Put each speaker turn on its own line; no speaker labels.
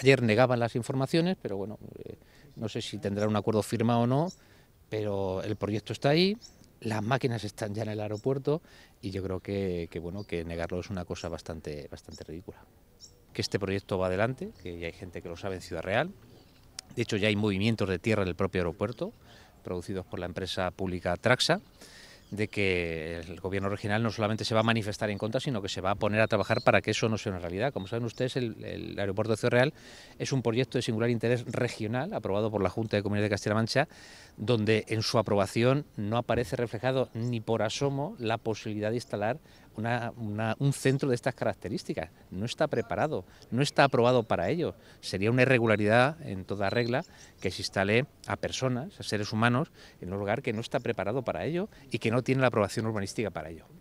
Ayer negaban las informaciones, pero bueno, eh, no sé si tendrá un acuerdo firmado o no, pero el proyecto está ahí, las máquinas están ya en el aeropuerto y yo creo que, bueno, que negarlo es una cosa bastante, bastante ridícula. Que este proyecto va adelante, que ya hay gente que lo sabe en Ciudad Real, de hecho ya hay movimientos de tierra en el propio aeropuerto, producidos por la empresa pública Traxa, de que el gobierno regional no solamente se va a manifestar en contra, sino que se va a poner a trabajar para que eso no sea una realidad. Como saben ustedes, el, aeropuerto de Ciudad Real es un proyecto de singular interés regional aprobado por la Junta de Comunidades de Castilla-La Mancha, donde en su aprobación no aparece reflejado ni por asomo la posibilidad de instalar un centro de estas características. No está preparado, no está aprobado para ello. Sería una irregularidad en toda regla que se instale a personas, a seres humanos, en un lugar que no está preparado para ello y que no tiene la aprobación urbanística para ello.